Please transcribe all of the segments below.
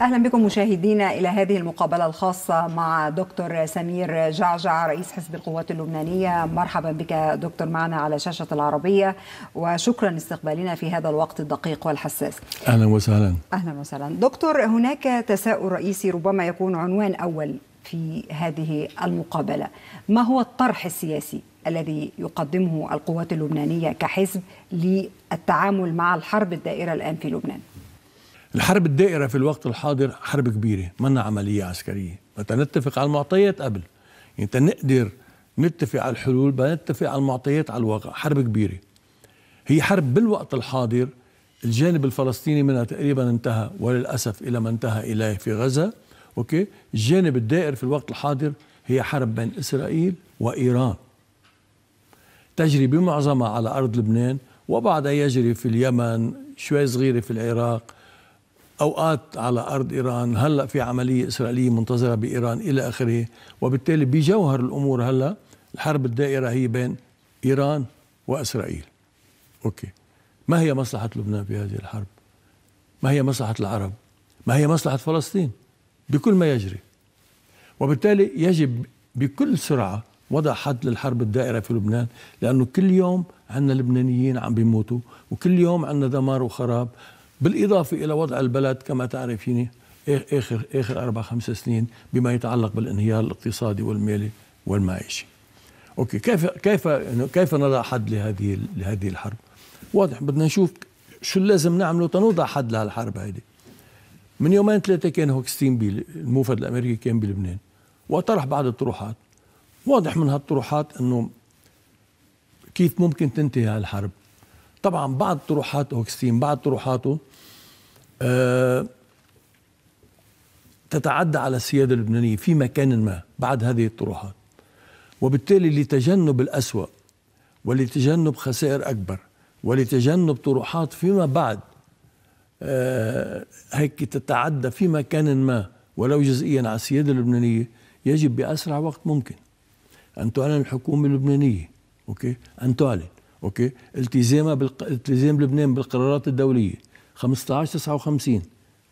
اهلا بكم مشاهدينا الى هذه المقابله الخاصه مع دكتور سمير جعجع رئيس حزب القوات اللبنانيه مرحبا بك دكتور معنا على شاشه العربيه وشكرا لاستقبالنا في هذا الوقت الدقيق والحساس اهلا وسهلا اهلا وسهلا دكتور هناك تساؤل رئيسي ربما يكون عنوان اول في هذه المقابله ما هو الطرح السياسي الذي يقدمه القوات اللبنانيه كحزب للتعامل مع الحرب الدائره الان في لبنان الحرب الدائرة في الوقت الحاضر حرب كبيرة منا عملية عسكرية نتفق على المعطيات قبل يعني نقدر نتفق على الحلول بدنا نتفق على المعطيات على الواقع حرب كبيرة هي حرب بالوقت الحاضر الجانب الفلسطيني منها تقريبا انتهى وللأسف إلى ما انتهى إليه في غزة أوكي الجانب الدائر في الوقت الحاضر هي حرب بين إسرائيل وإيران تجري بمعظمها على أرض لبنان وبعدها يجري في اليمن شوي صغيرة في العراق اوقات على ارض ايران هلا في عمليه اسرائيليه منتظره بايران الى اخره وبالتالي بجوهر الامور هلا الحرب الدائره هي بين ايران واسرائيل اوكي ما هي مصلحه لبنان في هذه الحرب ما هي مصلحه العرب ما هي مصلحه فلسطين بكل ما يجري وبالتالي يجب بكل سرعه وضع حد للحرب الدائرة في لبنان لأنه كل يوم عندنا لبنانيين عم بيموتوا وكل يوم عندنا دمار وخراب بالإضافة إلى وضع البلد كما تعرفين يعني، آخر آخر أربع خمس سنين بما يتعلق بالانهيار الاقتصادي والمالي والمعيشي أوكي كيف كيف يعني كيف نضع حد لهذه لهذه الحرب واضح بدنا نشوف شو لازم نعمله تنوضع حد لهالحرب هيدي من يومين ثلاثة كان هوكستين بي الموفد الأمريكي كان بلبنان وطرح بعض الطروحات واضح من هالطروحات أنه كيف ممكن تنتهي هالحرب طبعا بعض طروحات اوكستين بعض طروحاته أه تتعدى على السياده اللبنانيه في مكان ما بعد هذه الطروحات وبالتالي لتجنب الاسوا ولتجنب خسائر اكبر ولتجنب طروحات فيما بعد أه هيك تتعدى في مكان ما ولو جزئيا على السياده اللبنانيه يجب باسرع وقت ممكن ان تعلن الحكومه اللبنانيه اوكي ان تعلن اوكي التزامها بالق... التزام لبنان بالقرارات الدوليه 15 59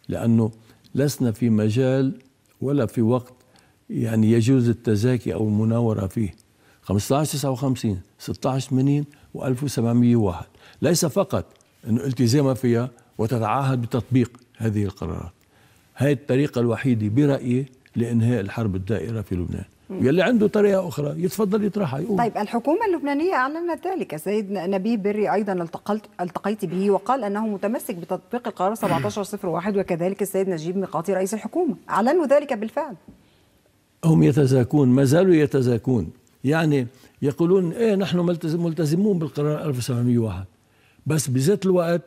لانه لسنا في مجال ولا في وقت يعني يجوز التزاكي او المناوره فيه 15 59 16 80 و1701 ليس فقط انه التزامها فيها وتتعهد بتطبيق هذه القرارات هذه الطريقه الوحيده برايي لانهاء الحرب الدائره في لبنان يلي عنده طريقه اخرى يتفضل يطرحها يقول طيب الحكومه اللبنانيه اعلنت ذلك سيد نبيل بري ايضا التقلت التقيت به وقال انه متمسك بتطبيق القرار 1701 وكذلك السيد نجيب ميقاتي رئيس الحكومه اعلنوا ذلك بالفعل هم يتزاكون ما زالوا يتزاكون يعني يقولون ايه نحن ملتزمون بالقرار 1701 بس بذات الوقت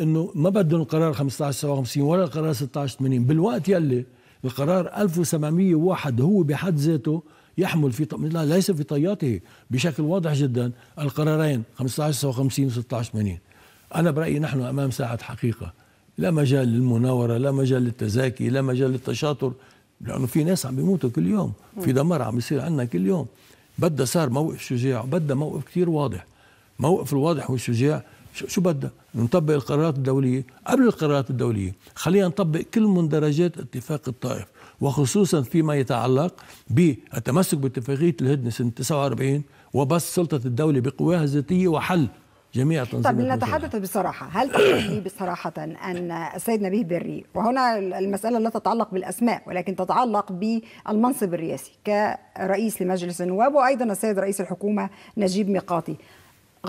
انه ما بدهم القرار 1557 ولا القرار 1680 بالوقت يلي القرار 1701 هو بحد ذاته يحمل في لا ليس في طياته بشكل واضح جدا القرارين 1559 و 1680 انا برايي نحن امام ساعه حقيقه لا مجال للمناوره لا مجال للتزاكي لا مجال للتشاطر لانه في ناس عم بيموتوا كل يوم في دمار عم بيصير عندنا كل يوم بدها صار موقف شجاع بدها موقف كثير واضح موقف الواضح والشجاع شو بدها نطبق القرارات الدولية قبل القرارات الدولية خلينا نطبق كل مندرجات اتفاق الطائف وخصوصا فيما يتعلق بالتمسك باتفاقية الهدنة سنة 49 وبس سلطة الدولة بقواها الذاتية وحل جميع التنظيمات طيب لنتحدث بصراحة هل تعني بصراحة أن السيد نبيه بري وهنا المسألة لا تتعلق بالأسماء ولكن تتعلق بالمنصب الرئاسي كرئيس لمجلس النواب وأيضا السيد رئيس الحكومة نجيب ميقاتي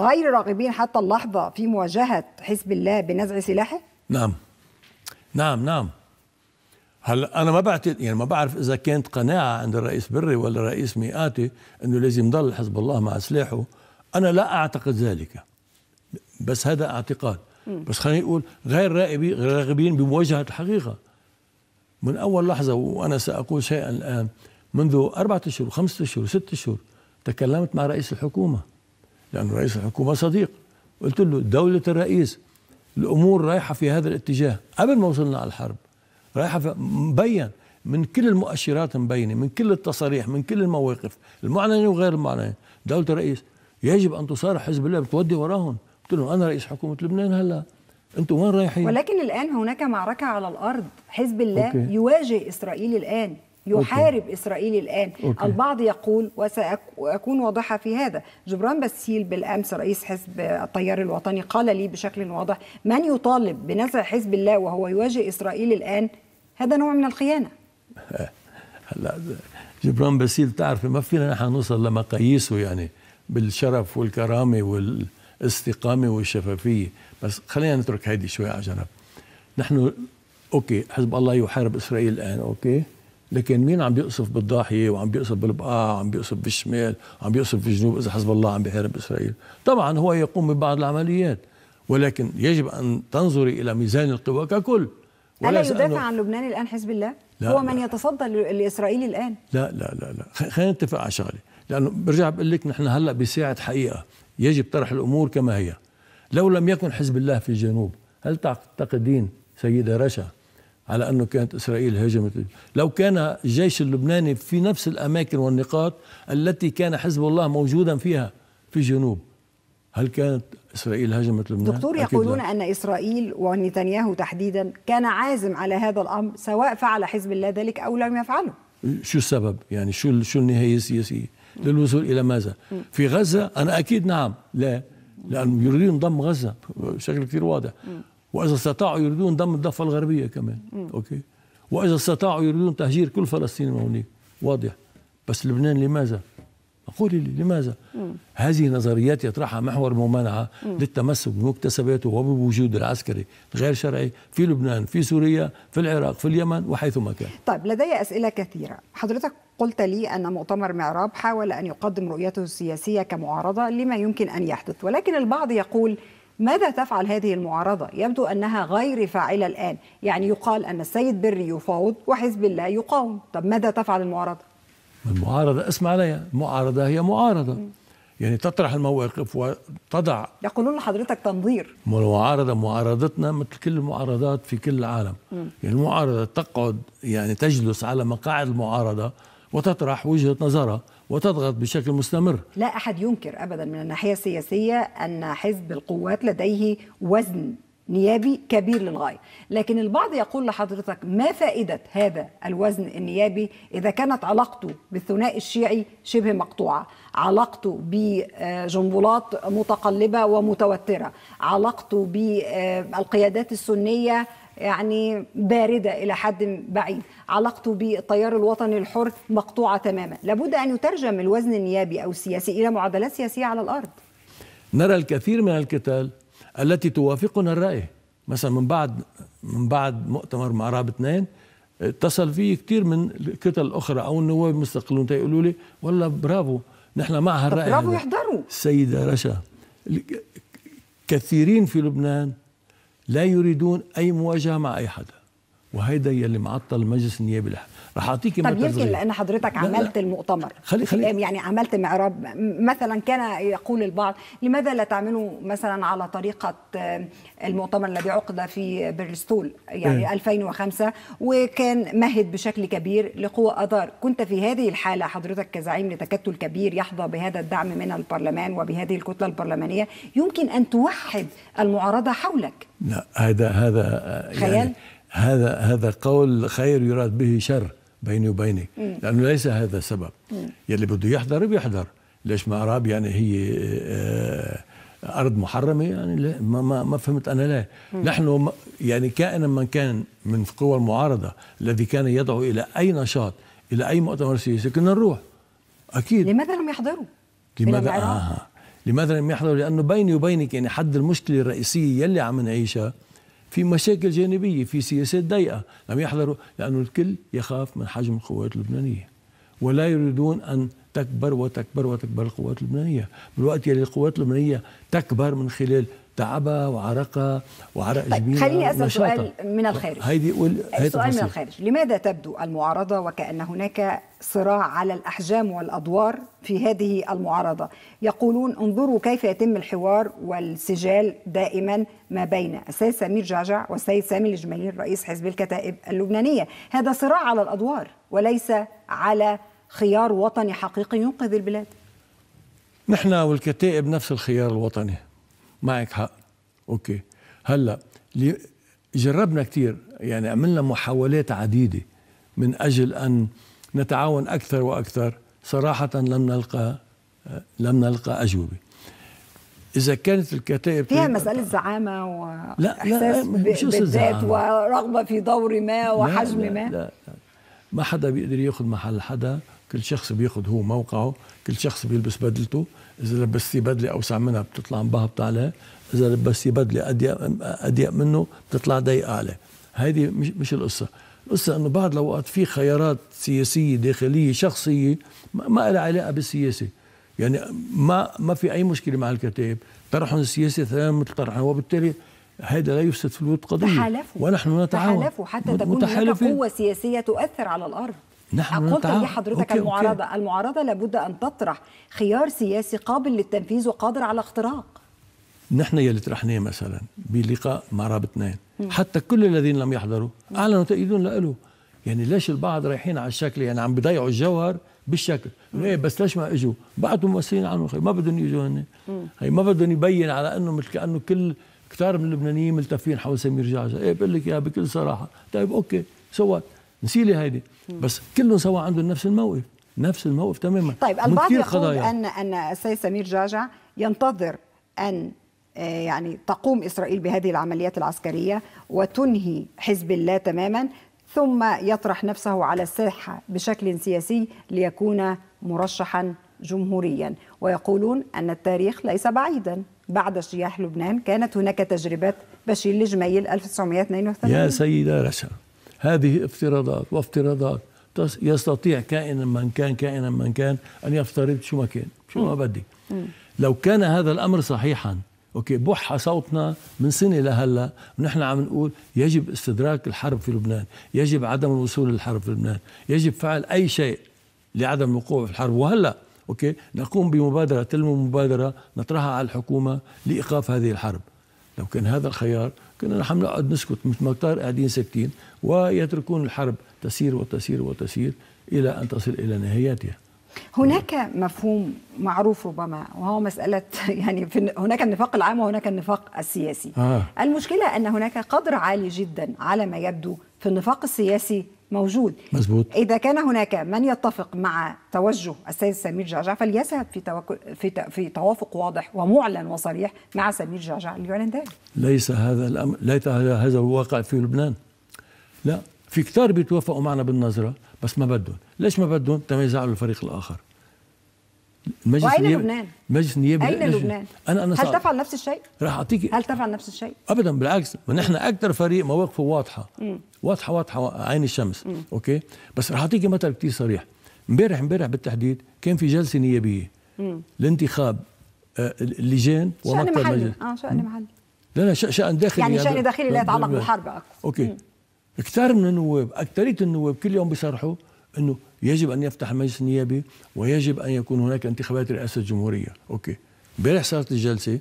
غير راغبين حتى اللحظة في مواجهة حزب الله بنزع سلاحه؟ نعم نعم نعم هلا انا ما بعتقد يعني ما بعرف اذا كانت قناعه عند الرئيس بري ولا الرئيس مئاتي انه لازم يضل حزب الله مع سلاحه انا لا اعتقد ذلك بس هذا اعتقاد بس خليني اقول غير راغبين بمواجهه الحقيقه من اول لحظه وانا ساقول شيئا الان منذ اربعة اشهر وخمسة اشهر وستة اشهر تكلمت مع رئيس الحكومه لأن رئيس الحكومة صديق قلت له دولة الرئيس الأمور رايحة في هذا الاتجاه قبل ما وصلنا على الحرب رايحة مبين من كل المؤشرات مبينة من كل التصاريح من كل المواقف المعلنة وغير المعلنة دولة الرئيس يجب أن تصارح حزب الله بتودي وراهم قلت له أنا رئيس حكومة لبنان هلأ أنتم وين رايحين؟ ولكن الآن هناك معركة على الأرض حزب الله أوكي. يواجه إسرائيل الآن يحارب أوكي. إسرائيل الآن أوكي. البعض يقول وسأكون واضحة في هذا جبران باسيل بالأمس رئيس حزب التيار الوطني قال لي بشكل واضح من يطالب بنزع حزب الله وهو يواجه إسرائيل الآن هذا نوع من الخيانة هلا جبران باسيل تعرف ما فينا نحن نوصل لمقاييسه يعني بالشرف والكرامة والاستقامة والشفافية بس خلينا نترك هيدي شوي على جنب نحن اوكي حزب الله يحارب اسرائيل الان اوكي لكن مين عم بيقصف بالضاحيه وعم بيقصف بالبقاع وعم بيقصف بالشمال عم بيقصف بالجنوب اذا حزب الله عم بيحارب اسرائيل طبعا هو يقوم ببعض العمليات ولكن يجب ان تنظري الى ميزان القوى ككل الا يدافع عن لبنان الان حزب الله لا هو من يتصدى لاسرائيل الان لا لا لا لا خلينا نتفق على شغله لانه برجع بقول لك نحن هلا بساعه حقيقه يجب طرح الامور كما هي لو لم يكن حزب الله في الجنوب هل تعتقدين سيده رشا على أنه كانت إسرائيل هاجمت لو كان الجيش اللبناني في نفس الأماكن والنقاط التي كان حزب الله موجودا فيها في الجنوب هل كانت إسرائيل هاجمت لبنان؟ دكتور يقولون لا. أن إسرائيل ونتنياهو تحديدا كان عازم على هذا الأمر سواء فعل حزب الله ذلك أو لم يفعله شو السبب؟ يعني شو شو النهاية السياسية؟ للوصول إلى ماذا؟ في غزة أنا أكيد نعم لا لانه يريدون ضم غزة بشكل كثير واضح واذا استطاعوا يريدون ضم الضفه الغربيه كمان م. اوكي واذا استطاعوا يريدون تهجير كل فلسطين من هناك واضح بس لبنان لماذا؟ قولي لي لماذا؟ م. هذه نظريات يطرحها محور ممانعه م. للتمسك بمكتسباته وبوجود العسكري غير شرعي في لبنان، في سوريا، في العراق، في اليمن وحيثما كان. طيب لدي اسئله كثيره، حضرتك قلت لي ان مؤتمر معراب حاول ان يقدم رؤيته السياسيه كمعارضه لما يمكن ان يحدث، ولكن البعض يقول ماذا تفعل هذه المعارضة؟ يبدو أنها غير فاعلة الآن يعني يقال أن السيد بري يفاوض وحزب الله يقاوم طب ماذا تفعل المعارضة؟ المعارضة اسمع علي معارضة هي معارضة م. يعني تطرح المواقف وتضع يقولون لحضرتك تنظير المعارضة معارضتنا مثل كل المعارضات في كل العالم م. يعني المعارضة تقعد يعني تجلس على مقاعد المعارضة وتطرح وجهة نظرها وتضغط بشكل مستمر لا أحد ينكر أبدا من الناحية السياسية أن حزب القوات لديه وزن نيابي كبير للغاية لكن البعض يقول لحضرتك ما فائدة هذا الوزن النيابي إذا كانت علاقته بالثنائي الشيعي شبه مقطوعة علاقته بجنبلاط متقلبة ومتوترة علاقته بالقيادات السنية يعني باردة إلى حد بعيد علاقته بالتيار الوطني الحر مقطوعة تماما لابد أن يترجم الوزن النيابي أو السياسي إلى معادلات سياسية على الأرض نرى الكثير من القتال التي توافقنا الرأي مثلا من بعد من بعد مؤتمر مع اثنين اتصل فيه كثير من الكتل الاخرى او النواب المستقلون يقولوا لي والله برافو نحن مع هالراي برافو يحضروا السيده رشا كثيرين في لبنان لا يريدون أي مواجهة مع أي حدا وهيدا يلي معطل المجلس النيابي الحالي راح اعطيكي طب يمكن لان حضرتك عملت لا لا. المؤتمر خلي خلي يعني عملت معراب مثلا كان يقول البعض لماذا لا تعملوا مثلا على طريقه آه، المؤتمر الذي عقد في برستول يعني إيه. م. 2005 وكان مهد بشكل كبير لقوى اذار كنت في هذه الحاله حضرتك كزعيم لتكتل كبير يحظى بهذا الدعم من البرلمان وبهذه الكتله البرلمانيه يمكن ان توحد المعارضه حولك لا هذا هذا آه، خيال يعني هذا هذا قول خير يراد به شر بيني وبينك لانه ليس هذا سبب يلي بده يحضر بيحضر ليش ما اراب يعني هي آه، آه، ارض محرمه يعني لا ما ما, ما فهمت انا ليه نحن يعني كائنا من كان من قوى المعارضه الذي كان يدعو الى اي نشاط الى اي مؤتمر سياسي كنا نروح اكيد لماذا لم يحضروا لماذا آه. لماذا لم يحضروا لانه بيني وبينك يعني حد المشكله الرئيسيه يلي عم نعيشها في مشاكل جانبيه في سياسات ضيقه لم يحضروا لانه الكل يخاف من حجم القوات اللبنانيه ولا يريدون ان تكبر وتكبر وتكبر القوات اللبنانيه بالوقت يلي القوات اللبنانيه تكبر من خلال تعبها وعرقها وعرق طيب خليني اسال سؤال من الخارج هيدي قول هيدي سؤال من الخارج لماذا تبدو المعارضه وكان هناك صراع على الاحجام والادوار في هذه المعارضه يقولون انظروا كيف يتم الحوار والسجال دائما ما بين السيد سمير جعجع والسيد سامي الجميل رئيس حزب الكتائب اللبنانيه هذا صراع على الادوار وليس على خيار وطني حقيقي ينقذ البلاد نحن والكتائب نفس الخيار الوطني معك حق اوكي هلا جربنا كثير يعني عملنا محاولات عديده من اجل ان نتعاون اكثر واكثر صراحه لم نلقى لم نلقى اجوبه اذا كانت الكتائب فيها مساله زعامه واحساس لا لا بالذات ورغبه في دور ما وحجم لا لا ما لا لا ما حدا بيقدر ياخذ محل حدا كل شخص بياخذ هو موقعه كل شخص بيلبس بدلته اذا لبستي بدله اوسع منها بتطلع مبهبط عليه اذا لبستي بدله اضيق اضيق منه بتطلع ضيقه عليه هيدي مش, مش القصه القصه انه بعض الاوقات في خيارات سياسيه داخليه شخصيه ما لها علاقه بالسياسه يعني ما ما في اي مشكله مع الكتاب طرحهم السياسي ثاني مثل طرحهم وبالتالي هذا لا يفسد في الود قضيه تحالفوا ونحن نتعاون تحالفوا حتى تكون هناك قوه سياسيه تؤثر على الارض نحن قلت لحضرتك أوكي المعارضه أوكي. المعارضه لابد ان تطرح خيار سياسي قابل للتنفيذ وقادر على اختراق نحن يلي طرحناه مثلا بلقاء مع رابطنين حتى كل الذين لم يحضروا اعلنوا تأييدهم له يعني ليش البعض رايحين على الشكل يعني عم بيضيعوا الجوهر بالشكل ايه بس ليش ما اجوا بعتوا ممثلين عنه ما بدهم يجوا هني هي ما بدهم يبين على انه مثل كانه كل كثار من اللبنانيين ملتفين حول سمير جعجع ايه بقول لك اياها بكل صراحه طيب اوكي سوات نسيلي هيدي بس كلهم سوا عندهم نفس الموقف نفس الموقف تماما طيب البعض يقول خضايا. ان ان السيد سمير جعجع ينتظر ان آه، يعني تقوم اسرائيل بهذه العمليات العسكريه وتنهي حزب الله تماما ثم يطرح نفسه على الساحه بشكل سياسي ليكون مرشحا جمهوريا ويقولون ان التاريخ ليس بعيدا بعد اجتياح لبنان كانت هناك تجربة بشير لجميل 1982 يا سيدة رشا هذه افتراضات وافتراضات يستطيع كائنا من كان كائنا من كان أن يفترض شو ما كان شو ما بدي لو كان هذا الأمر صحيحا اوكي بح صوتنا من سنه لهلا ونحن عم نقول يجب استدراك الحرب في لبنان، يجب عدم الوصول للحرب في لبنان، يجب فعل اي شيء لعدم الوقوع في الحرب وهلا أوكي نقوم بمبادرة تلم مبادرة نطرحها على الحكومة لإيقاف هذه الحرب لو كان هذا الخيار كنا نحن نقعد نسكت مثل ما طار قاعدين ساكتين ويتركون الحرب تسير وتسير وتسير إلى أن تصل إلى نهايتها هناك مفهوم معروف ربما وهو مسألة يعني في هناك النفاق العام وهناك النفاق السياسي آه. المشكلة أن هناك قدر عالي جدا على ما يبدو في النفاق السياسي موجود مزبوط. إذا كان هناك من يتفق مع توجه السيد سمير جعجع فليذهب في, توك... في, ت... في توافق واضح ومعلن وصريح مع سمير جعجع ليعلن ذلك ليس هذا الأمر ليس هذا هو الواقع في لبنان لا في كتار بيتوافقوا معنا بالنظرة بس ما بدهم ليش ما بدهم؟ تما يزعلوا الفريق الآخر مجلس واين النيابة لبنان؟ مجلس النيابة اين لبنان؟ انا انا هل تفعل نفس الشيء؟ راح اعطيك هل تفعل نفس الشيء؟ ابدا بالعكس ما نحن اكثر فريق مواقفه واضحة واضحة واضحة عين الشمس مم. اوكي بس راح اعطيك مثل كثير صريح امبارح امبارح بالتحديد كان في جلسة نيابية لانتخاب آه، اللجان ومكتب محلي اه شأن محلي لا لا شأن داخلي يعني شأن داخلي لا يتعلق بالحرب اكثر اوكي كثار من النواب اكثريه النواب كل يوم بيصرحوا انه يجب ان يفتح المجلس النيابي ويجب ان يكون هناك انتخابات رئاسه الجمهوريه اوكي امبارح صارت الجلسه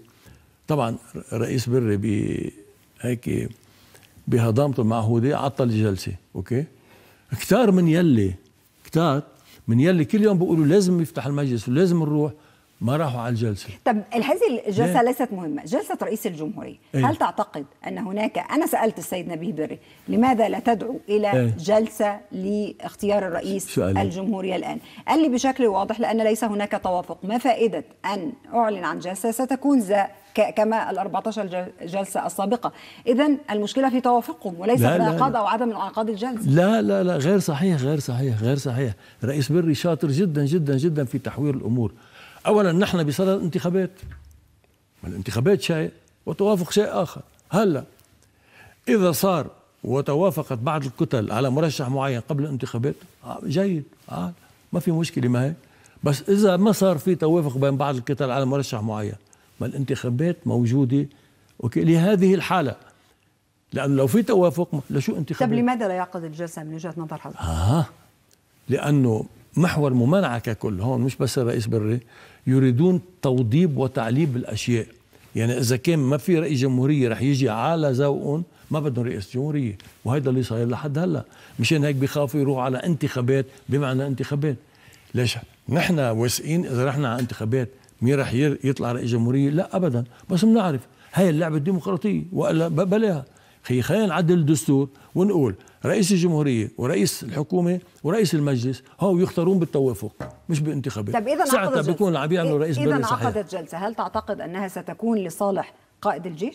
طبعا رئيس بري بي هيك بهضامته المعهوده عطل الجلسه اوكي كتار من يلي كتار من يلي كل يوم بيقولوا لازم يفتح المجلس ولازم نروح ما راحوا على الجلسه طب هذه الجلسه ليه؟ ليست مهمه جلسه رئيس الجمهوريه إيه؟ هل تعتقد ان هناك انا سالت السيد نبيه بري لماذا لا تدعو الى إيه؟ جلسه لاختيار الرئيس الجمهوريه الان قال لي بشكل واضح لان ليس هناك توافق ما فائده ان اعلن عن جلسه ستكون ذا كما ال 14 جلسه السابقه اذا المشكله في توافقهم وليس في انعقاد او عدم انعقاد الجلسه لا لا لا غير صحيح غير صحيح غير صحيح رئيس بري شاطر جدا جدا جدا في تحوير الامور أولا نحن بصدد انتخابات الانتخابات شيء وتوافق شيء آخر هلا إذا صار وتوافقت بعض الكتل على مرشح معين قبل الانتخابات آه، جيد آه، ما في مشكلة ما هي بس إذا ما صار في توافق بين بعض الكتل على مرشح معين ما الانتخابات موجودة أوكي لهذه الحالة لأنه لو في توافق لشو انتخابات طب لماذا لا يعقد الجلسة من وجهة نظر حضرتك؟ آه لأنه محور ممانعه ككل هون مش بس الرئيس بري يريدون توضيب وتعليب الاشياء يعني اذا كان ما في رئيس جمهوريه رح يجي على ذوقهم ما بدهم رئاسه جمهوريه وهذا اللي صاير لحد هلا مشان هيك بخافوا يروحوا على انتخابات بمعنى انتخابات ليش نحن واثقين اذا رحنا على انتخابات مين رح يطلع رئيس جمهوريه لا ابدا بس بنعرف هاي اللعبه الديمقراطيه والا بلاها خي خلينا نعدل الدستور ونقول رئيس الجمهوريه ورئيس الحكومه ورئيس المجلس هو يختارون بالتوافق مش بانتخابات طب اذا ساعتها بيكون عم يعملوا رئيس اذا انعقدت جلسه هل تعتقد انها ستكون لصالح قائد الجيش؟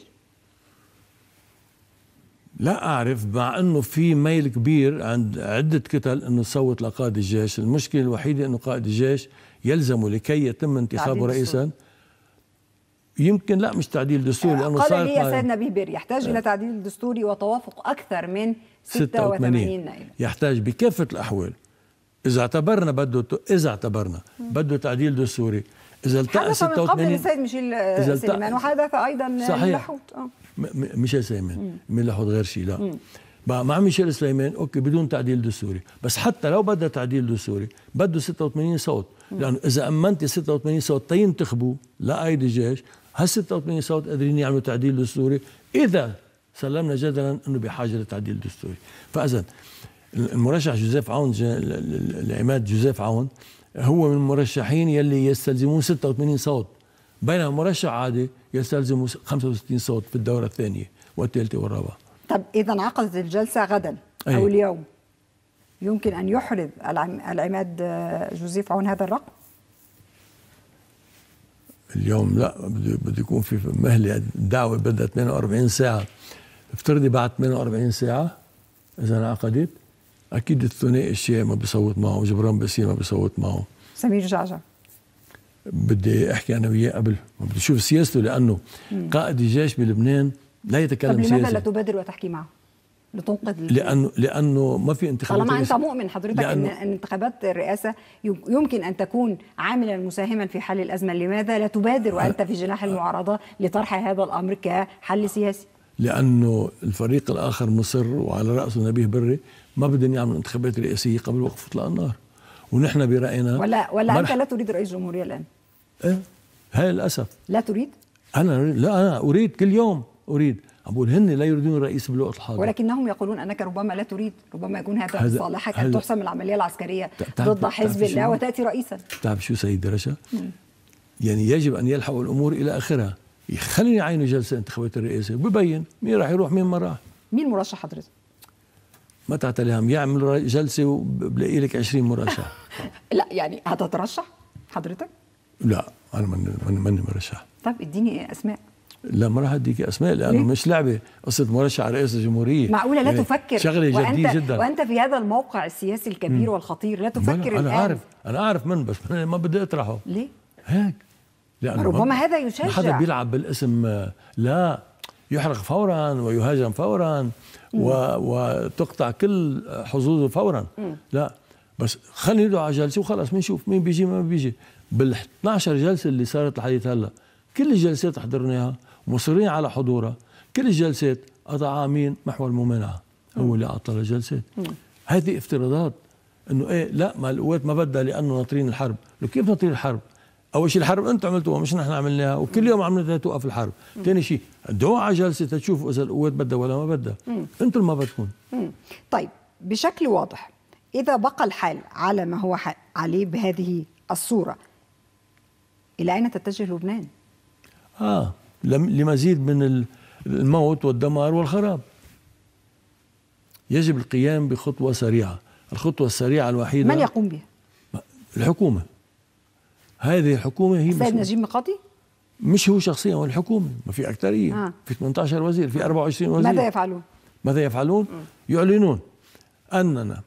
لا اعرف مع انه في ميل كبير عند عده كتل انه تصوت لقائد الجيش، المشكله الوحيده انه قائد الجيش يلزمه لكي يتم انتخابه رئيسا يمكن لا مش تعديل دستوري لانه قال لي يا سيد نبيه بير يحتاج الى تعديل دستوري وتوافق اكثر من 86 نائب يحتاج بكافه الاحوال اذا اعتبرنا بده اذا اعتبرنا بده تعديل دستوري اذا التقى 86 من قبل السيد ميشيل سليمان وحدث ايضا صحيح آه. مش ميشيل سليمان من لحوت غير شيء لا مع ميشيل سليمان اوكي بدون تعديل دستوري بس حتى لو بدها تعديل دستوري بده 86 صوت لانه اذا امنتي 86 صوت تينتخبوا لقائد الجيش هل 86 صوت قادرين يعملوا تعديل دستوري اذا سلمنا جدلا انه بحاجه لتعديل دستوري فاذا المرشح جوزيف عون العماد جوزيف عون هو من المرشحين يلي يستلزمون 86 صوت بينما مرشح عادي يستلزم 65 صوت في الدوره الثانيه والثالثه والرابعه طب اذا انعقدت الجلسه غدا أيه. او اليوم يمكن ان يحرز العماد آه، جوزيف عون هذا الرقم اليوم لا بده بده يكون في مهله دعوه بدها 48 ساعه افترضي بعد 48 ساعه اذا انعقدت اكيد الثنائي الشيعي ما بيصوت معه جبران باسيل ما بيصوت معه سمير جعجع بدي احكي انا وياه قبل بدي اشوف سياسته لانه مم. قائد الجيش بلبنان لا يتكلم طب سياسه لماذا لا تبادر وتحكي معه؟ لتنقذ لانه لانه ما في انتخابات طالما انت مؤمن حضرتك ان انتخابات الرئاسه يمكن ان تكون عاملا مساهما في حل الازمه لماذا لا تبادر وانت في جناح المعارضه لطرح هذا الامر كحل سياسي لانه الفريق الاخر مصر وعلى راسه نبيه بري ما بدهم يعملوا انتخابات رئاسيه قبل وقف اطلاق النار ونحن براينا ولا ولا انت لا تريد رئيس جمهوريه الان ايه هاي للاسف لا تريد انا لا انا اريد كل يوم اريد أقول هن لا يريدون الرئيس بالوقت الحاضر ولكنهم يقولون أنك ربما لا تريد ربما يكون هذا في صالحك أن تحسم العملية العسكرية ضد حزب الله وتأتي رئيسا تعرف شو سيد رشا يعني يجب أن يلحقوا الأمور إلى آخرها يخليني عينه جلسة انتخابات الرئاسة ببين مين راح يروح مين ما راح مين مرشح حضرتك؟ ما تعتليهم يعمل جلسة وبلاقي لك 20 مرشح لا يعني هتترشح حضرتك؟ لا أنا ماني مرشح طب اديني أسماء لا ما راح اديك اسماء لانه مش لعبه قصه مرشح رئيس الجمهوريه معقوله لا يعني تفكر شغله جديه جدا وانت في هذا الموقع السياسي الكبير مم. والخطير لا تفكر انا الآن. عارف انا اعرف من بس أنا ما بدي اطرحه ليه؟ هيك لانه ربما هذا يشجع حدا بيلعب بالاسم لا يحرق فورا ويهاجم فورا و... وتقطع كل حظوظه فورا مم. لا بس خلينا ندعو على جلسه وخلص بنشوف مين بيجي ما بيجي بال 12 جلسه اللي صارت لحديث هلا كل الجلسات حضرناها مصرين على حضورها كل الجلسات قطع مين محور الممانعه هو اللي عطل الجلسات هذه افتراضات انه ايه لا ما القوات ما بدها لانه ناطرين الحرب لو كيف ناطرين الحرب اول شيء الحرب انتم عملتوها مش نحن عملناها وكل يوم عم توقف الحرب ثاني شيء دعوا على جلسه تشوفوا اذا القوات بدها ولا ما بدها انتم اللي ما بدكم طيب بشكل واضح اذا بقى الحال على ما هو عليه بهذه الصوره الى اين تتجه لبنان اه لمزيد من الموت والدمار والخراب يجب القيام بخطوة سريعة الخطوة السريعة الوحيدة من يقوم بها؟ الحكومة هذه الحكومة هي السيد نجيب مقاطي؟ مش هو شخصيا والحكومة الحكومة ما في أكثرية آه. في 18 وزير في 24 وزير ماذا يفعلون؟ ماذا يفعلون؟ م. يعلنون أننا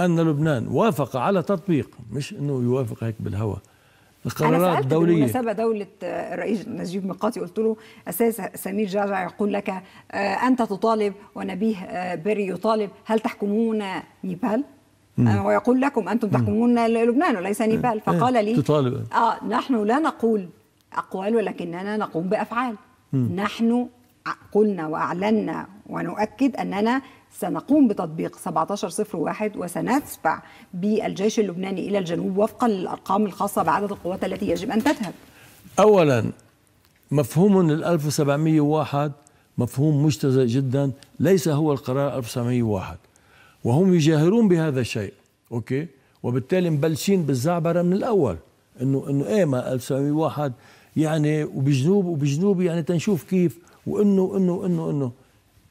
أن لبنان وافق على تطبيق مش أنه يوافق هيك بالهوى الدولية أنا سألت بالمناسبه دوله آه، الرئيس نجيب ميقاتي قلت له أساس سمير جعجع يقول لك آه، انت تطالب ونبيه آه، بري يطالب هل تحكمون نيبال؟ ويقول لكم انتم تحكمون لبنان وليس إيه. نيبال إيه. فقال لي تطالب اه نحن لا نقول اقوال ولكننا نقوم بافعال نحن قلنا وأعلنا ونؤكد أننا سنقوم بتطبيق 1701 وسندفع بالجيش اللبناني إلى الجنوب وفقا للأرقام الخاصة بعدد القوات التي يجب أن تذهب أولا مفهوم ال 1701 مفهوم مجتزئ جدا ليس هو القرار 1701 وهم يجاهرون بهذا الشيء اوكي وبالتالي مبلشين بالزعبره من الاول انه انه ايه ما 1701 يعني وبجنوب وبجنوب يعني تنشوف كيف وانه وانه وانه انه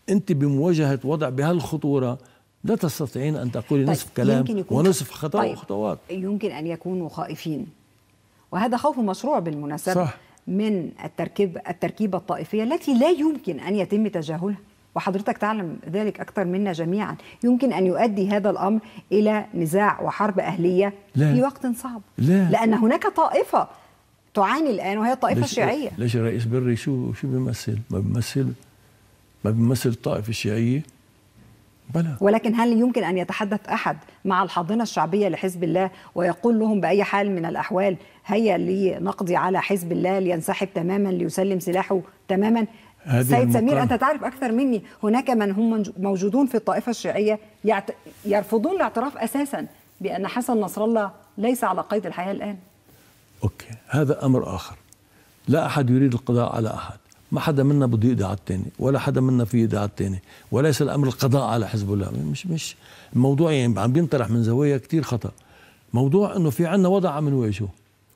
انت بمواجهه وضع بهالخطوره لا تستطيعين ان تقولي طيب نصف كلام ونصف خطا طيب وخطوات يمكن ان يكونوا خائفين وهذا خوف مشروع بالمناسبه صح من التركيب التركيبه الطائفيه التي لا يمكن ان يتم تجاهلها وحضرتك تعلم ذلك أكثر منا جميعا يمكن أن يؤدي هذا الأمر إلى نزاع وحرب أهلية لا. في وقت صعب لا. لأن هناك طائفة تعاني الان وهي الطائفه الشيعيه ليش الرئيس بري شو شو بيمثل؟ ما بيمثل ما بيمثل الطائفه الشيعيه بلى ولكن هل يمكن ان يتحدث احد مع الحاضنه الشعبيه لحزب الله ويقول لهم باي حال من الاحوال هيا لنقضي على حزب الله لينسحب تماما ليسلم سلاحه تماما سيد سمير انت تعرف اكثر مني هناك من هم موجودون في الطائفه الشيعيه يرفضون الاعتراف اساسا بان حسن نصر الله ليس على قيد الحياه الان أوكي هذا أمر آخر لا أحد يريد القضاء على أحد ما حدا منا بده يقضي على الثاني ولا حدا منا في يقضي على الثاني وليس الامر القضاء على حزب الله مش مش الموضوع يعني عم بينطرح من زوايا كثير خطا موضوع انه في عنا وضع عم نواجهه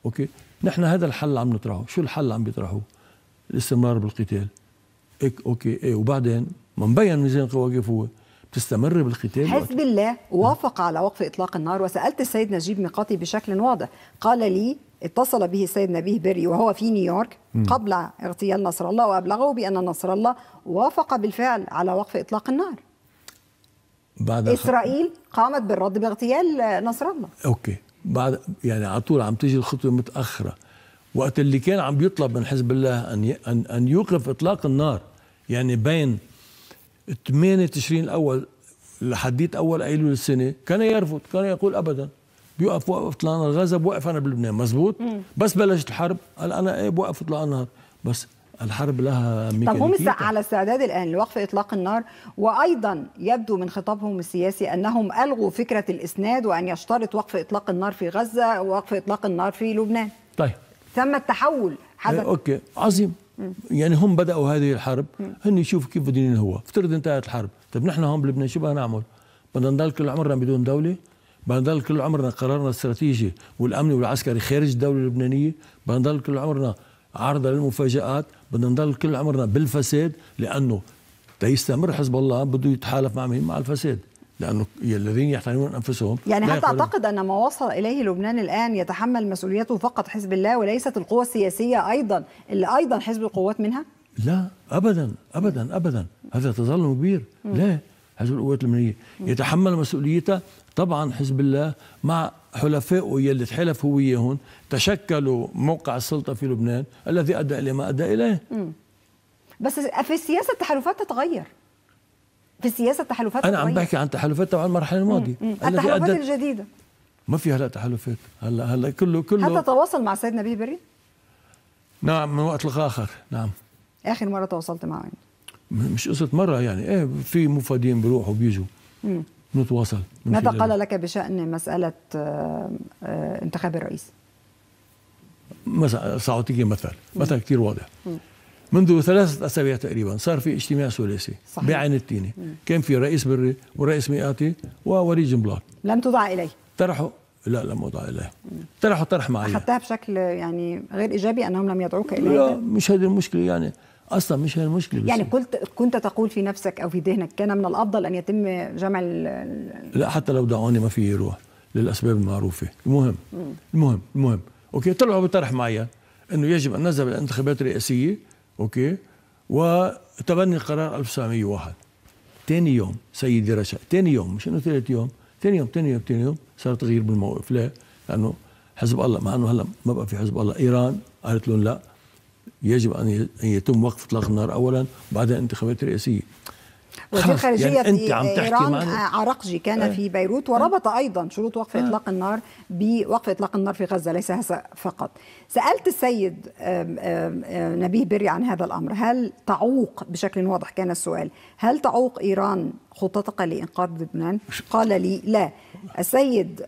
اوكي نحن هذا الحل عم نطرحه شو الحل عم بيطرحوه الاستمرار بالقتال إك اوكي ايه وبعدين ما مبين ميزان القوى كيف هو بتستمر بالقتال حزب الله وافق على وقف اطلاق النار وسالت السيد نجيب ميقاتي بشكل واضح قال لي اتصل به السيد نبيه بري وهو في نيويورك قبل اغتيال نصر الله وابلغه بان نصر الله وافق بالفعل على وقف اطلاق النار. بعد اسرائيل قامت بالرد باغتيال نصر الله. اوكي بعد يعني على طول عم تيجي الخطوه متاخره وقت اللي كان عم يطلب من حزب الله ان ان, أن يوقف اطلاق النار يعني بين 8 تشرين الاول لحديت اول ايلول السنه كان يرفض كان يقول ابدا بيوقف وقف طلع نهار غزه بوقف انا بلبنان مزبوط بس بلشت الحرب قال انا ايه بوقف طلع نهار بس الحرب لها طب هم على استعداد الان لوقف اطلاق النار وايضا يبدو من خطابهم السياسي انهم الغوا فكره الاسناد وان يشترط وقف اطلاق النار في غزه ووقف اطلاق النار في لبنان طيب ثم التحول حدث إيه، اوكي عظيم مم. يعني هم بداوا هذه الحرب هن يشوفوا كيف بدهم هو افترض انتهت الحرب طب نحن هون بلبنان شو بدنا نعمل بدنا نضل كل عمرنا بدون دوله بنضل كل عمرنا قرارنا الاستراتيجي والامني والعسكري خارج الدوله اللبنانيه بنضل كل عمرنا عرضه للمفاجات بدنا نضل كل عمرنا بالفساد لانه تيستمر حزب الله بده يتحالف مع مين مع الفساد لانه الذين يحترمون انفسهم يعني حتى اعتقد ان ما وصل اليه لبنان الان يتحمل مسؤوليته فقط حزب الله وليست القوى السياسيه ايضا اللي ايضا حزب القوات منها لا ابدا ابدا ابدا هذا تظلم كبير لا حزب القوات الأمنية يتحمل مسؤوليتها طبعا حزب الله مع حلفائه يلي تحالف هو وياهم تشكلوا موقع السلطة في لبنان الذي أدى إلى ما أدى إليه مم. بس في السياسة التحالفات تتغير في السياسة التحالفات أنا تتغير. عم بحكي عن تحالفات تبع المرحلة الماضية التحالفات أدت... الجديدة ما في هلا تحالفات هلا هلا كله كله هل تتواصل مع السيد نبيه بري؟ نعم من وقت لآخر نعم آخر مرة تواصلت معه مش قصه مره يعني ايه في مفادين بيروحوا بيجوا نتواصل ماذا قال لك بشان مساله آه، انتخاب الرئيس؟ مثلا ساعطيك مثل مثل كثير واضح منذ ثلاثة أسابيع تقريبا صار في اجتماع ثلاثي بعين التينة مم. كان في رئيس بري ورئيس مئاتي ووليد جنبلاط لم تدعى إليه طرحوا لا لم أدعى إليه طرحوا طرح معي أخذتها بشكل يعني غير إيجابي أنهم لم يدعوك إليه لا مش هذه المشكلة يعني اصلا مش هي المشكله يعني قلت كنت تقول في نفسك او في ذهنك كان من الافضل ان يتم جمع لا حتى لو دعوني ما في يروح للاسباب المعروفه المهم المهم المهم اوكي طلعوا بطرح معين انه يجب ان نذهب الى انتخابات رئاسيه اوكي وتبني قرار 1901 ثاني يوم سيدي رشا ثاني يوم مش انه ثالث يوم ثاني يوم ثاني يوم ثاني يوم صار تغيير بالموقف ليه؟ لانه حزب الله مع انه هلا ما بقى في حزب الله ايران قالت لهم لا يجب ان يتم وقف اطلاق النار اولا وبعدها انتخابات رئاسيه وزير يعني خارجية يعني أنت عم إيران آه، عراقجي كان آه. في بيروت وربط أيضا شروط وقف آه. إطلاق النار بوقف إطلاق النار في غزة ليس هذا فقط سألت السيد نبيه بري عن هذا الأمر هل تعوق بشكل واضح كان السؤال هل تعوق إيران خططك لإنقاذ لبنان قال لي لا السيد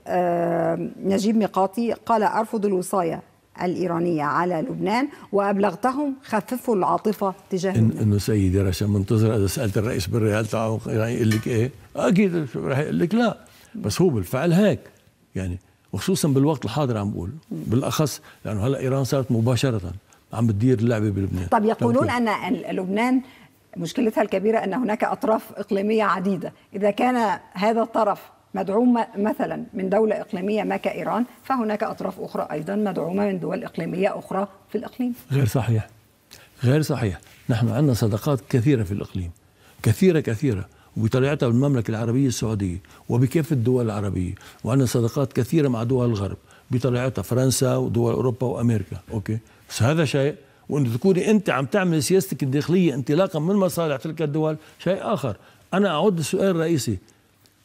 نجيب ميقاتي قال أرفض الوصاية الإيرانية على لبنان وأبلغتهم خففوا العاطفة تجاه إن إنه سيدي رشا منتظر إذا سألت الرئيس بالريال تعاون إيراني يقول لك إيه أكيد راح يقول لك لا بس هو بالفعل هيك يعني وخصوصا بالوقت الحاضر عم بقول بالأخص لأنه هلا إيران صارت مباشرة عم بتدير اللعبة بلبنان طب يقولون أن لبنان مشكلتها الكبيرة أن هناك أطراف إقليمية عديدة إذا كان هذا الطرف مدعومة مثلا من دولة إقليمية ما كإيران فهناك أطراف أخرى أيضا مدعومة من دول إقليمية أخرى في الإقليم غير صحيح غير صحيح نحن عندنا صداقات كثيرة في الإقليم كثيرة كثيرة وبطلعتها بالمملكة العربية السعودية وبكافة الدول العربية وعندنا صداقات كثيرة مع دول الغرب بطلعتها فرنسا ودول أوروبا وأمريكا أوكي بس هذا شيء وأن تكوني أنت عم تعمل سياستك الداخلية انطلاقا من مصالح تلك الدول شيء آخر أنا أعود السؤال الرئيسي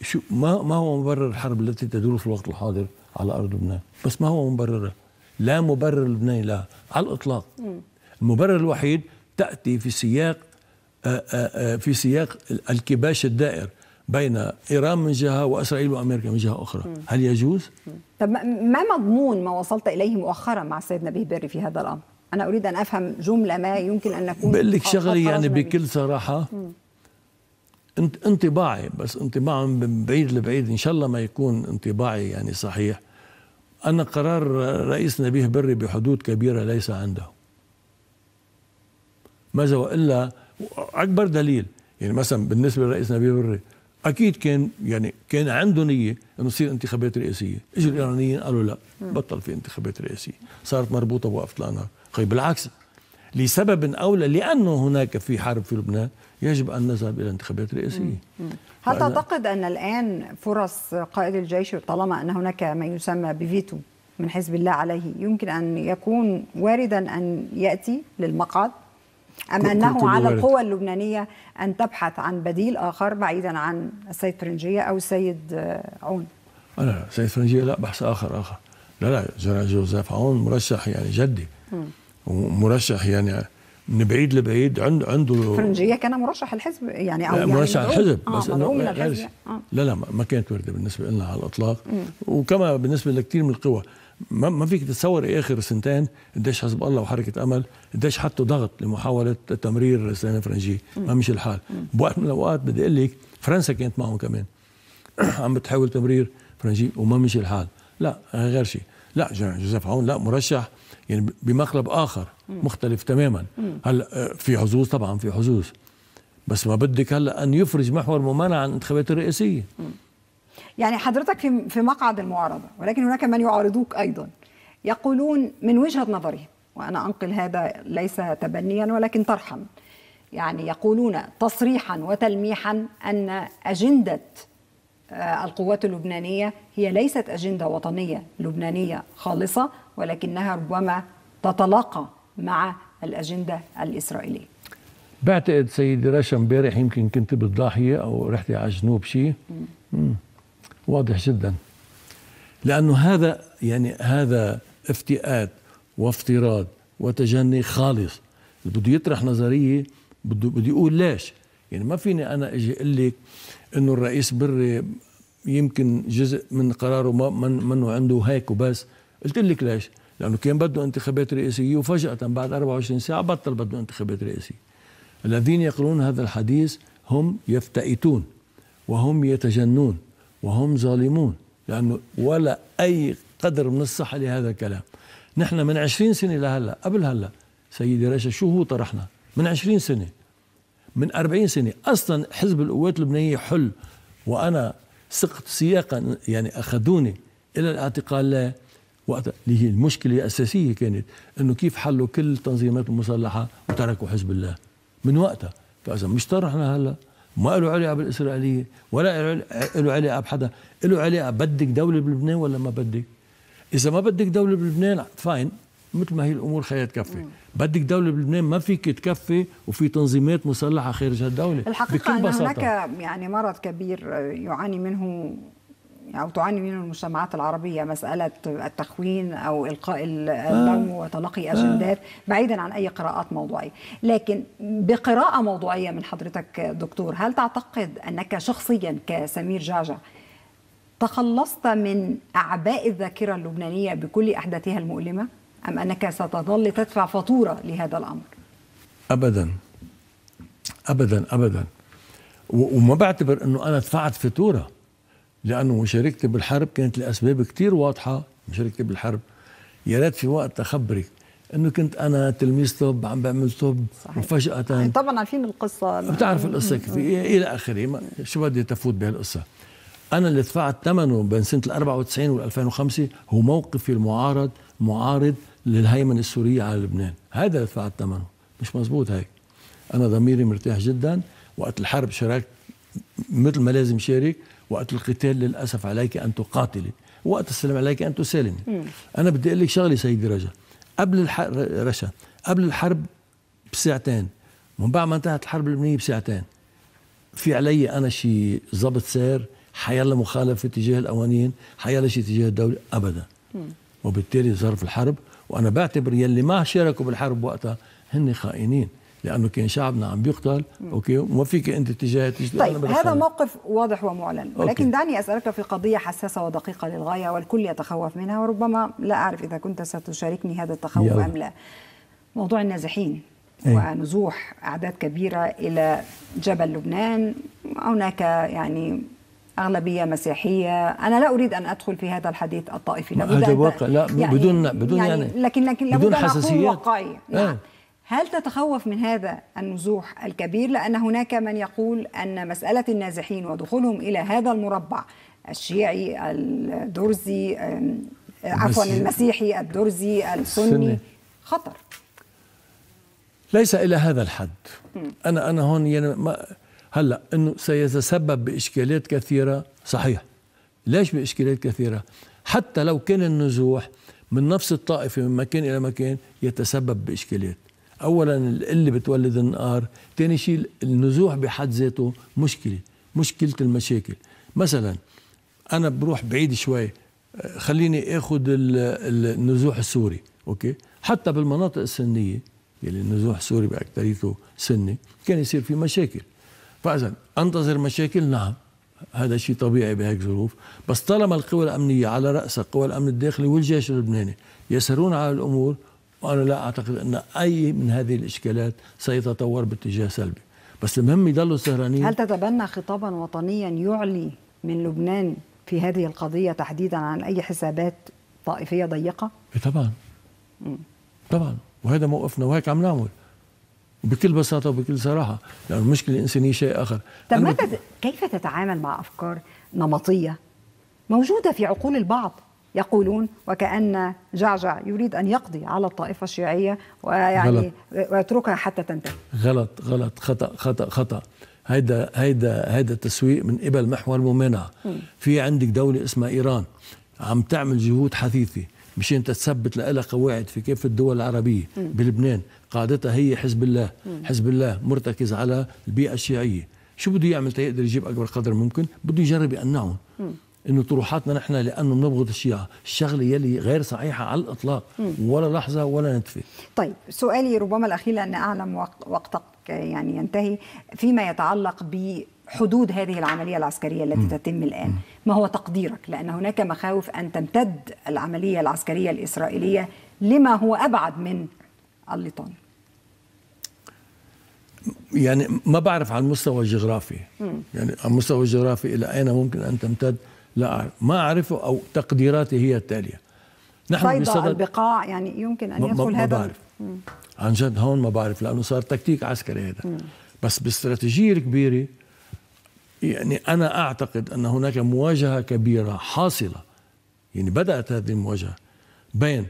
شو ما ما هو مبرر الحرب التي تدور في الوقت الحاضر على ارض لبنان بس ما هو مبررها لا مبرر لبناني لها على الاطلاق المبرر الوحيد تاتي في سياق آه، آه، آه، في سياق الكباش الدائر بين ايران من جهه واسرائيل وامريكا من جهه اخرى، هل يجوز؟ طب ما مضمون ما وصلت اليه مؤخرا مع السيد نبيه بري في هذا الامر؟ انا اريد ان افهم جمله ما يمكن ان نكون بقول لك شغله يعني بكل صراحه انطباعي بس انطباع من بعيد لبعيد ان شاء الله ما يكون انطباعي يعني صحيح ان قرار رئيس نبيه بري بحدود كبيره ليس عنده ماذا والا اكبر دليل يعني مثلا بالنسبه لرئيس نبيه بري اكيد كان يعني كان عنده نيه انه يصير انتخابات رئاسيه، اجوا الايرانيين قالوا لا بطل في انتخابات رئاسيه، صارت مربوطه بوقف الانهار، طيب بالعكس لسبب او لانه هناك في حرب في لبنان يجب أن نذهب إلى انتخابات رئاسية هل تعتقد أن الآن فرص قائد الجيش طالما أن هناك ما يسمى بفيتو من حزب الله عليه يمكن أن يكون واردا أن يأتي للمقعد أم أنه على القوى اللبنانية أن تبحث عن بديل آخر بعيدا عن السيد فرنجية أو السيد آه، عون أنا لا سيد فرنجية لا بحث آخر آخر لا لا جوزيف عون مرشح يعني جدي ومرشح يعني من بعيد لبعيد عند عنده فرنجيه كان مرشح الحزب يعني او يعني مرشح الحزب آه بس مدعوم من الحزب آه. لا لا ما كانت ورده بالنسبه لنا على الاطلاق وكما بالنسبه لكثير من القوى ما, ما فيك تتصور إيه اخر سنتين قديش حزب الله وحركه امل قديش حطوا ضغط لمحاوله تمرير سليمان فرنجي ما مشي الحال بوقت من الاوقات بدي اقول لك فرنسا كانت معهم كمان عم بتحاول تمرير فرنجي وما مشي الحال لا غير شيء لا جوزيف عون لا مرشح يعني بمقلب اخر مختلف تماما هلا آه، في حظوظ طبعا في حظوظ بس ما بدك هلا ان يفرج محور ممانع عن الانتخابات الرئاسيه يعني حضرتك في في مقعد المعارضه ولكن هناك من يعارضوك ايضا يقولون من وجهه نظرهم وانا انقل هذا ليس تبنيا ولكن طرحا يعني يقولون تصريحا وتلميحا ان اجنده آه، القوات اللبنانيه هي ليست اجنده وطنيه لبنانيه خالصه ولكنها ربما تتلاقى مع الأجندة الإسرائيلية بعتقد سيدي رشا امبارح يمكن كنت بالضاحية أو رحتي على الجنوب شيء واضح جدا لأنه هذا يعني هذا افتئات وافتراض وتجني خالص اللي بده يطرح نظرية بده بده يقول ليش يعني ما فيني أنا أجي أقول لك إنه الرئيس بري يمكن جزء من قراره ما منه عنده هيك وبس قلت لك ليش لانه كان بده انتخابات رئاسيه وفجاه بعد 24 ساعه بطل بده انتخابات رئاسيه الذين يقولون هذا الحديث هم يفتئتون وهم يتجنون وهم ظالمون لانه ولا اي قدر من الصحه لهذا الكلام نحن من 20 سنه لهلا قبل هلا سيدي رشا شو هو طرحنا من 20 سنه من 40 سنه اصلا حزب القوات اللبنانيه حل وانا سقت سياقا يعني اخذوني الى الاعتقال لا وقتها اللي هي المشكله الاساسيه كانت انه كيف حلوا كل التنظيمات المسلحه وتركوا حزب الله من وقتها فاذا مش طرحنا هلا ما له علاقه بالاسرائيليه ولا له علاقه بحدا له علاقه بدك دوله بلبنان ولا ما بدك اذا ما بدك دوله بلبنان فاين مثل ما هي الامور خليها تكفي بدك دوله بلبنان ما فيك تكفي وفي تنظيمات مسلحه خارج هالدوله الحقيقه بكل بساطة. هناك يعني مرض كبير آه، يعاني منه يعني، أو تعاني منه المجتمعات العربية مسألة التخوين أو إلقاء آه. اللوم وتلقي آه. أجندات بعيدا عن أي قراءات موضوعية لكن بقراءة موضوعية من حضرتك دكتور هل تعتقد أنك شخصيا كسمير جعجع تخلصت من أعباء الذاكرة اللبنانية بكل أحداثها المؤلمة أم أنك ستظل تدفع فاتورة لهذا الأمر أبدا أبدا أبدا وما بعتبر أنه أنا دفعت فاتورة لأنه مشاركتي بالحرب كانت لأسباب كتير واضحة مشاركتي بالحرب يا ريت في وقت أخبرك انه كنت انا تلميذ طب عم بعمل طب وفجاه طبعا عارفين القصه بتعرف القصه كيف الى اخره شو بدي تفوت بهالقصه انا اللي دفعت ثمنه بين سنه ال 94 وال 2005 هو موقفي المعارض معارض للهيمنه السوريه على لبنان هذا اللي دفعت ثمنه مش مزبوط هيك انا ضميري مرتاح جدا وقت الحرب شاركت مثل ما لازم شارك وقت القتال للأسف عليك أن تقاتلي وقت السلام عليك أن تسالمي أنا بدي أقول لك شغلة سيدي رجا قبل الحرب رشا قبل الحرب بساعتين من بعد ما انتهت الحرب اللبنانية بساعتين في علي أنا شي ضبط سير حيلا مخالفة تجاه القوانين حيلا شي تجاه الدولة أبدا مم. وبالتالي ظرف الحرب وأنا بعتبر يلي ما شاركوا بالحرب وقتها هن خائنين لانه كان شعبنا عم بيقتل اوكي وما فيك انت تجاه طيب هذا موقف واضح ومعلن ولكن دعني اسالك في قضيه حساسه ودقيقه للغايه والكل يتخوف منها وربما لا اعرف اذا كنت ستشاركني هذا التخوف يلا. ام لا موضوع النازحين إيه. ونزوح اعداد كبيره الى جبل لبنان هناك يعني أغلبية مسيحية أنا لا أريد أن أدخل في هذا الحديث الطائفي هذا واقع لا يعني بدون بدون يعني, يعني لكن لكن لابد أن أكون واقعية إيه. نعم. هل تتخوف من هذا النزوح الكبير لان هناك من يقول ان مساله النازحين ودخولهم الى هذا المربع الشيعي الدرزي عفوا المسيحي الدرزي السني خطر ليس الى هذا الحد انا انا هون يعني ما هلا انه سيتسبب باشكاليات كثيره صحيح ليش باشكاليات كثيره حتى لو كان النزوح من نفس الطائفه من مكان الى مكان يتسبب باشكاليات اولا القله بتولد النقار ثاني شيء النزوح بحد ذاته مشكله مشكله المشاكل مثلا انا بروح بعيد شوي آه، خليني اخذ النزوح السوري اوكي حتى بالمناطق السنيه يلي يعني النزوح السوري باكثريته سني كان يصير في مشاكل فاذا انتظر مشاكل نعم هذا شيء طبيعي بهيك ظروف بس طالما القوى الامنيه على راسها قوى الامن الداخلي والجيش اللبناني يسرون على الامور وأنا لا أعتقد أن أي من هذه الإشكالات سيتطور باتجاه سلبي بس المهم يضلوا سهرانين هل تتبنى خطابا وطنيا يعلي من لبنان في هذه القضية تحديدا عن أي حسابات طائفية ضيقة؟ إيه، طبعا م. طبعا وهذا موقفنا وهيك عم نعمل بكل بساطة وبكل صراحة لأن المشكلة الإنسانية شيء آخر طب بت... كيف تتعامل مع أفكار نمطية موجودة في عقول البعض يقولون وكأن جعجع يريد أن يقضي على الطائفة الشيعية ويعني ويتركها حتى تنتهي غلط غلط خطأ خطأ خطأ هيدا هيدا هيدا تسويق من قبل محور ممانعة في عندك دولة اسمها إيران عم تعمل جهود حثيثة مشان تثبت لها قواعد في كافة الدول العربية م. بلبنان قاعدتها هي حزب الله م. حزب الله مرتكز على البيئة الشيعية شو بده يعمل تيقدر يجيب أكبر قدر ممكن بده يجرب يقنعهم انه طروحاتنا نحن لانه بنبغض الشيعه، الشغله يلي غير صحيحه على الاطلاق ولا لحظه ولا نتفه. طيب سؤالي ربما الاخير لان اعلم وقتك يعني ينتهي فيما يتعلق ب حدود هذه العملية العسكرية التي م. تتم الآن ما هو تقديرك لأن هناك مخاوف أن تمتد العملية العسكرية الإسرائيلية لما هو أبعد من الليطان يعني ما بعرف على المستوى الجغرافي م. يعني على المستوى الجغرافي إلى أين ممكن أن تمتد لا أعرف ما أعرفه أو تقديراتي هي التالية نحن بيضاء البقاع يعني يمكن أن يدخل هذا ما بعرف عن جد هون ما بعرف لأنه صار تكتيك عسكري هذا مم. بس باستراتيجية الكبيرة يعني أنا أعتقد أن هناك مواجهة كبيرة حاصلة يعني بدأت هذه المواجهة بين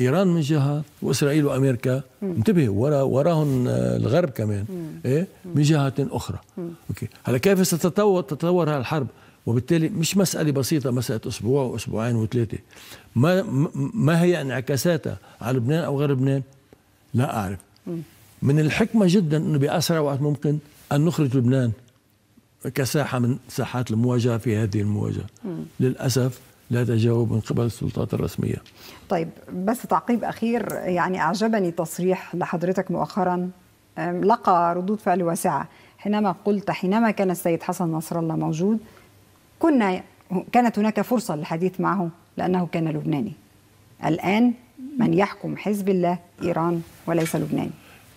إيران من جهة وإسرائيل وأمريكا انتبه ورا وراهم آه، الغرب كمان مم. إيه من جهة أخرى مم. أوكي هلا كيف ستتطور تتطور هذه الحرب وبالتالي مش مسألة بسيطة مسألة أسبوع وأسبوعين وثلاثة ما, ما هي انعكاساتها على لبنان أو غير لبنان لا أعرف من الحكمة جدا أنه بأسرع وقت ممكن أن نخرج لبنان كساحة من ساحات المواجهة في هذه المواجهة للأسف لا تجاوب من قبل السلطات الرسمية طيب بس تعقيب أخير يعني أعجبني تصريح لحضرتك مؤخرا لقى ردود فعل واسعة حينما قلت حينما كان السيد حسن نصر الله موجود كنا كانت هناك فرصة للحديث معه لأنه كان لبناني الآن من يحكم حزب الله إيران وليس لبناني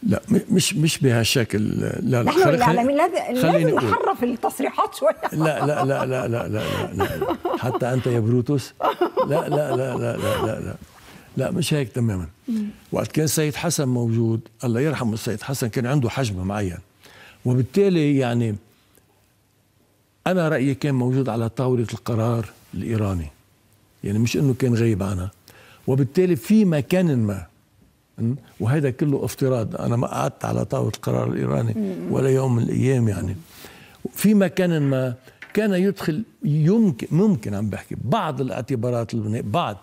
لا مش مش بهالشكل لا لا نحن الاعلاميين لازم نحرف التصريحات شويه لا لا لا لا لا لا لا حتى انت يا بروتوس لا لا لا لا لا لا لا لا مش هيك تماما وقت كان سيد حسن موجود الله يرحمه السيد حسن كان عنده حجم معين وبالتالي يعني أنا رأيي كان موجود على طاولة القرار الإيراني يعني مش أنه كان غايب عنها وبالتالي في مكان ما وهذا كله افتراض أنا ما قعدت على طاولة القرار الإيراني ولا يوم من الأيام يعني في مكان ما كان يدخل يمكن ممكن عم بحكي بعض الاعتبارات اللبنانية بعض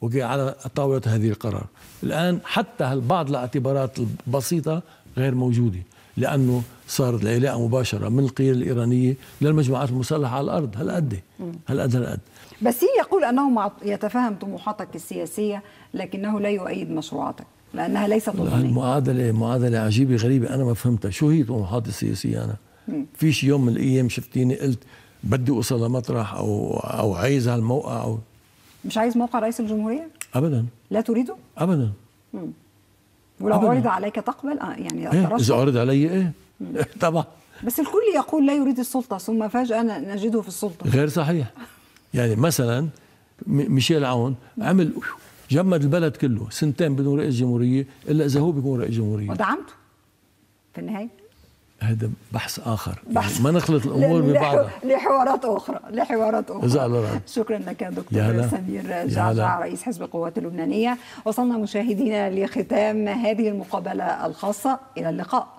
وقع على طاولة هذه القرار الآن حتى بعض الاعتبارات البسيطة غير موجودة لانه صارت العلاقه مباشره من القياده الايرانيه للمجموعات المسلحه على الارض هالقد هالقد هالقد بس هي يقول انه يتفهم طموحاتك السياسيه لكنه لا يؤيد مشروعاتك لانها ليست وطنيه معادله معادله عجيبه غريبه انا ما فهمتها شو هي طموحاتي السياسيه انا في شي يوم من الايام شفتيني قلت بدي اوصل لمطرح او او عايز هالموقع او مش عايز موقع رئيس الجمهوريه ابدا لا تريده ابدا مم. ولو عرض عليك تقبل آه يعني إيه؟ إذا عرض علي إيه؟ طبعا بس الكل يقول لا يريد السلطة ثم فجأة نجده في السلطة غير صحيح يعني مثلا ميشيل عون عمل جمد البلد كله سنتين بدون رئيس جمهورية إلا إذا هو بيكون رئيس جمهورية ودعمته في النهاية هذا بحث اخر يعني بحث يعني ما نخلط الامور ببعضها لحوارات اخرى لحوارات اخرى شكرا لك دكتور يهلا. سمير جعجع رئيس حزب القوات اللبنانيه وصلنا مشاهدينا لختام هذه المقابله الخاصه الى اللقاء